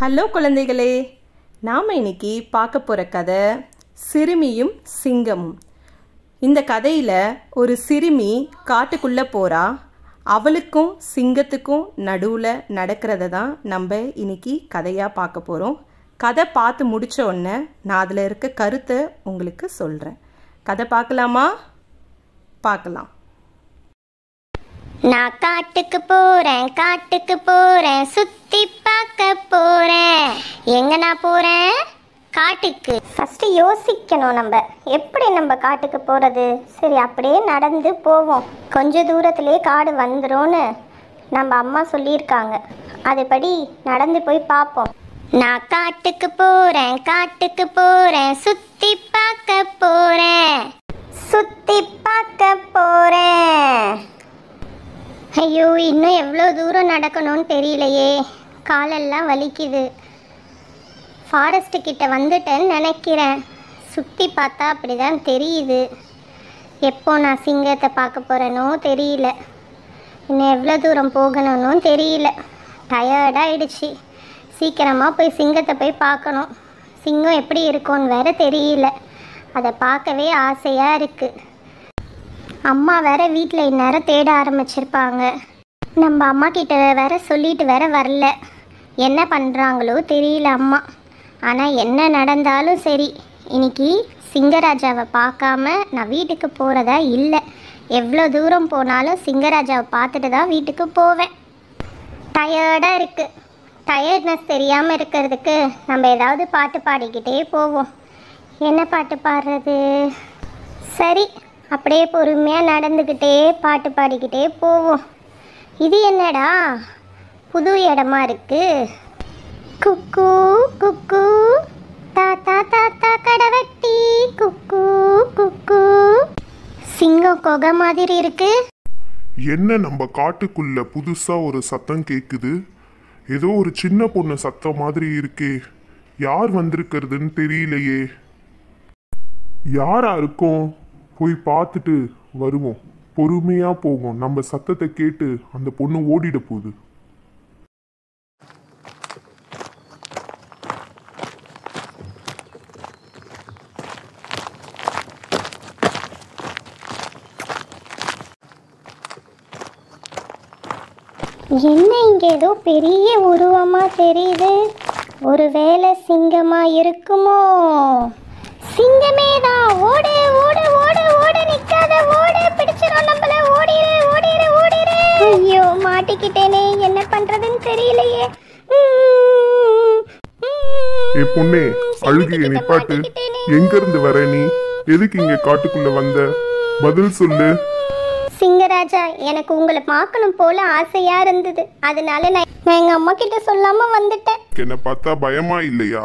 hello குழந்தைகளே நாம் இன்னைக்கு பார்க்க போகிற கதை சிறுமியும் சிங்கமும் இந்த கதையில் ஒரு சிறுமி காட்டுக்குள்ளே போகிறா அவளுக்கும் சிங்கத்துக்கும் நடுவில் நடக்கிறத தான் நம்ம இன்னைக்கு கதையாக பார்க்க போகிறோம் கதை பார்த்து முடித்த உடனே நான் அதில் இருக்க கருத்தை உங்களுக்கு சொல்கிறேன் கதை பார்க்கலாமா பார்க்கலாம் நான் காட்டுக்கு போறேன் காட்டுக்கு போறேன் சுத்தி பார்க்க போறேன் எங்க நான் போறேன் காட்டுக்கு ஃபர்ஸ்ட் யோசிக்கணும் நம்ம எப்படி நம்ம காட்டுக்கு போறது சரி அப்படியே நடந்து போவோம் கொஞ்ச தூரத்திலே காடு வந்துரும்னு நம்ம அம்மா சொல்லியிருக்காங்க அதுபடி நடந்து போய் பார்ப்போம் நான் காட்டுக்கு போறேன் காட்டுக்கு போறேன் சுத்தி பார்க்க போறேன் சுத்தி பார்க்க இன்னும் எவ்வளோ தூரம் நடக்கணும்னு தெரியலையே காலெல்லாம் வலிக்குது ஃபாரஸ்ட்டு வந்துட்டேன்னு நினைக்கிறேன் சுற்றி பார்த்தா அப்படி தான் தெரியுது எப்போ நான் சிங்கத்தை பார்க்க போகிறேனோ தெரியல இன்னும் எவ்வளோ தூரம் போகணும்னு தெரியல டயர்டாகிடுச்சு சீக்கிரமாக போய் சிங்கத்தை போய் பார்க்கணும் சிங்கம் எப்படி இருக்கும்னு வேற தெரியல அதை பார்க்கவே ஆசையாக இருக்குது அம்மா வேற வீட்டில் இந்நேரம் தேட ஆரம்பிச்சிருப்பாங்க நம்ம அம்மா கிட்ட வேற சொல்லிட்டு வேற வரல என்ன பண்ணுறாங்களோ தெரியல அம்மா ஆனால் என்ன நடந்தாலும் சரி இன்னைக்கு சிங்கராஜாவை பார்க்காம நான் வீட்டுக்கு போகிறதா இல்லை எவ்வளோ தூரம் போனாலும் சிங்கராஜாவை பார்த்துட்டு தான் வீட்டுக்கு போவேன் டயர்டாக இருக்குது டயர்ட்னஸ் தெரியாமல் இருக்கிறதுக்கு நம்ம ஏதாவது பாட்டு பாடிக்கிட்டே போவோம் என்ன பாட்டு பாடுறது சரி அப்படியே பொறுமையாக நடந்துக்கிட்டே பாட்டு பாடிக்கிட்டே போவோம் இது என்னடா புது இடமா இருக்கு குக்கு குக்கு தாத்தா தாத்தா கடவட்டி குக்கு குக்கு சிங்கம் கொகை மாதிரி இருக்கு என்ன நம்ம காட்டுக்குள்ள புதுசா ஒரு சத்தம் கேக்குது ஏதோ ஒரு சின்ன பொண்ணு சத்தம் மாதிரி இருக்கே யார் வந்திருக்கிறதுன்னு தெரியலையே யாரா இருக்கும் போய் பார்த்துட்டு வருவோம் பொறுமையா போகும் நம்ம சத்தத்தை கேட்டு அந்த பொண்ணு ஓடிட போகுது என்ன இங்க ஏதோ பெரிய உருவமா தெரியுது ஒருவேளை சிங்கமா இருக்குமோ சிங்கமே தான் ஓடு ஏ பொண்ணே அழுகிய நிப்பாட்டு எங்க இருந்து வர நீ எதுக்கு இங்க காட்டுக்குள்ள வந்த பதில் சொல்லு சிங்கராஜா எனக்கு உங்களை பார்க்கணும் போல ஆசையா இருந்தது அதனால நான் எங்க அம்மா கிட்ட சொல்லாம வந்துட்டேன் என்ன பார்த்தா பயமா இல்லையா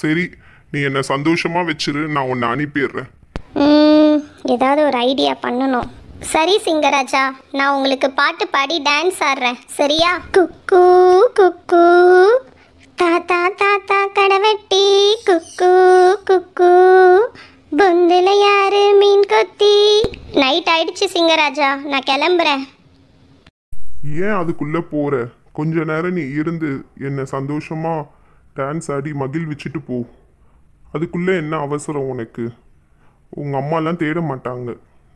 சரி நீ என்ன சந்தோஷமா வச்சிரு நான் உன்னை அனுப்பிடுறேன் ஏதாவது ஒரு ஐடியா பண்ணணும் சரி சிங்கராஜா நான் உங்களுக்கு பாட்டு பாடி டான்ஸ் ஆடுறேன் சரியா குக்கு குக்கு தா த போயிடுச்சு சிங்கராஜா நான் கிளம்புறேன் ஏன் அதுக்குள்ள போற கொஞ்ச நேரம் நீ இருந்து என்னை சந்தோஷமா டான்ஸ் ஆடி மகிழ்விச்சுட்டு போ அதுக்குள்ள என்ன அவசரம் உனக்கு உங்க அம்மாலாம் தேட மாட்டாங்க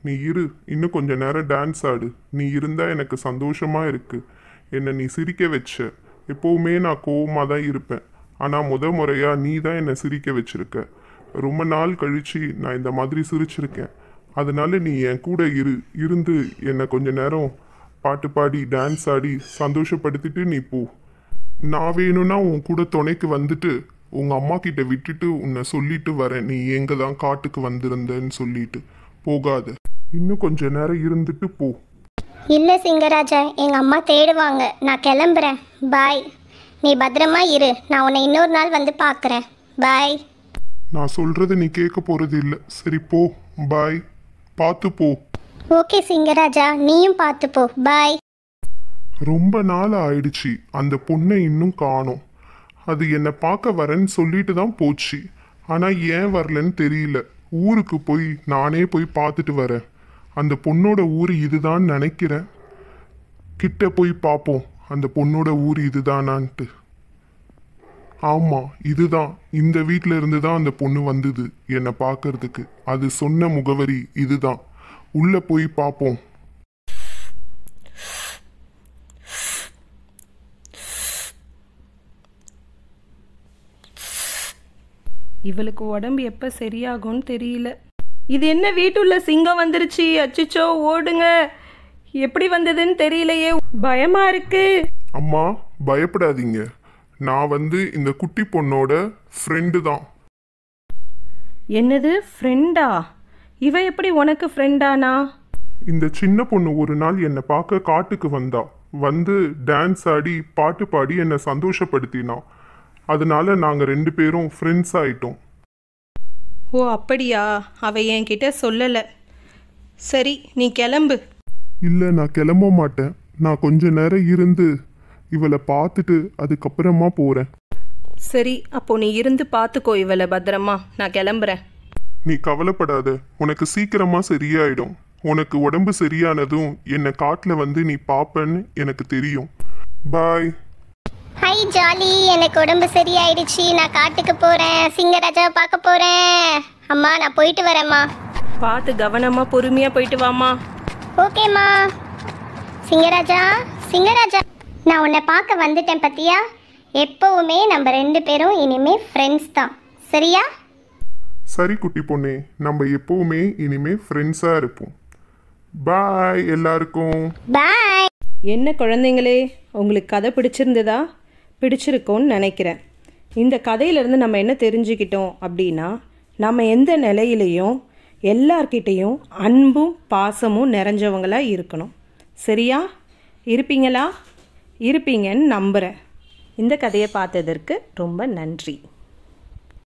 நீ இரு இன்னும் கொஞ்ச நேரம் டான்ஸ் ஆடு நீ இருந்தா எனக்கு சந்தோஷமா இருக்கு என்னை நீ சிரிக்க வச்ச எப்போவுமே நான் கோவமாக தான் இருப்பேன் ஆனால் முத முறையாக நீ தான் என்னை சிரிக்க வச்சிருக்க ரொம்ப நாள் கழித்து நான் இந்த மாதிரி சிரிச்சிருக்கேன் அதனால நீ என் கூட இரு இருந்து என்னை கொஞ்ச நேரம் பாட்டு பாடி டான்ஸ் ஆடி சந்தோஷப்படுத்திட்டு நீ போ நான் வேணும்னா உன் கூட துணைக்கு வந்துட்டு உங்கள் அம்மா கிட்ட விட்டுட்டு உன்னை சொல்லிட்டு வரேன் நீ எங்கே தான் காட்டுக்கு வந்திருந்தேன்னு சொல்லிட்டு போகாத இன்னும் கொஞ்ச நேரம் இருந்துட்டு போ இல்லை சிங்கராஜா எங்கள் அம்மா தேடுவாங்க நான் கிளம்புறேன் பாய் நீ பத்திரமா இரு நான் உன்னை இன்னொரு நாள் வந்து பார்க்குறேன் பாய் நான் சொல்கிறது நீ கேட்க போகிறது இல்லை சரி போ பாய் பார்த்து போ ஓகே சிங்கராஜா நீயும் பார்த்து போ பாய் ரொம்ப நாள் ஆயிடுச்சு அந்த பொண்ணை இன்னும் காணோம் அது என்னை பார்க்க வரேன்னு சொல்லிட்டு தான் போச்சு ஆனால் ஏன் வரலன்னு தெரியல ஊருக்கு போய் நானே போய் பார்த்துட்டு வரேன் அந்த பொண்ணோட ஊர் இதுதான் நினைக்கிறேன் கிட்ட போய் பார்ப்போம் அந்த பொண்ணோட ஊர் இதுதானான்ட்டு ஆமாம் இதுதான் இந்த வீட்டில இருந்து தான் அந்த பொண்ணு வந்தது என்னை பார்க்கறதுக்கு அது சொன்ன முகவரி இதுதான் உள்ள போய் பார்ப்போம் இவளுக்கு உடம்பு எப்போ சரியாகும்னு தெரியல இது என்ன வீட்டுள்ள சிங்கம் வந்துருச்சு அச்சிச்சோ ஓடுங்க எப்படி வந்ததுன்னு தெரியலையே பயமா இருக்கு அம்மா பயப்படாதீங்க நான் வந்து இந்த குட்டி பொண்ணோட ஃப்ரெண்டு தான் என்னது ஃப்ரெண்டா இவ எப்படி உனக்கு ஃப்ரெண்டானா இந்த சின்ன பொண்ணு ஒரு நாள் என்னை பார்க்க காட்டுக்கு வந்தா வந்து டான்ஸ் ஆடி பாட்டு பாடி என்னை சந்தோஷப்படுத்தினா அதனால நாங்கள் ரெண்டு பேரும் ஃப்ரெண்ட்ஸ் ஆயிட்டோம் ஓ அப்படியா அவ என்கிட்ட சொல்லலை சரி நீ கிளம்பு இல்லை நான் கிளம்ப மாட்டேன் நான் கொஞ்ச நேரம் இருந்து இவளை பார்த்துட்டு அதுக்கப்புறமா போகிறேன் சரி அப்போ நீ இருந்து பார்த்துக்கோ இவளை பத்திரமா நான் கிளம்புறேன் நீ கவலைப்படாத உனக்கு சீக்கிரமா சரியாயிடும் உனக்கு உடம்பு சரியானதும் என்னை காட்டில் வந்து நீ பார்ப்பேன்னு எனக்கு தெரியும் பாய் ஹை ஜாலி எனக்கு உடம்பு சரியாயிடுச்சு நான் காட்டுக்கு போகிறேன் சிங்கராஜாவை பார்க்க போகிறேன் அம்மா நான் போயிட்டு வரேம்மா பார்த்து கவனமாக பொறுமையாக போயிட்டு வாமா ஓகேம்மா சிங்கராஜா சிங்கராஜா நான் உன்னை பார்க்க வந்துட்டேன் பத்தியா எப்பவுமே நம்ம ரெண்டு பேரும் இனிமே ஃப்ரெண்ட்ஸ் தான் சரியா சரி குட்டி பொண்ணு நம்ம எப்பவுமே இனிமே ஃப்ரெண்ட்ஸாக இருப்போம் பாய் எல்லாருக்கும் பாய் என்ன குழந்தைங்களே உங்களுக்கு கதை பிடிச்சிருந்ததா பிடிச்சிருக்கோன்னு நினைக்கிறேன் இந்த கதையிலேருந்து நம்ம என்ன தெரிஞ்சுக்கிட்டோம் அப்படின்னா நம்ம எந்த நிலையிலையும் எல்லார்கிட்டேயும் அன்பும் பாசமும் நிறைஞ்சவங்களாக இருக்கணும் சரியா இருப்பீங்களா இருப்பீங்கன்னு நம்புகிறேன் இந்த கதையை பார்த்ததற்கு ரொம்ப நன்றி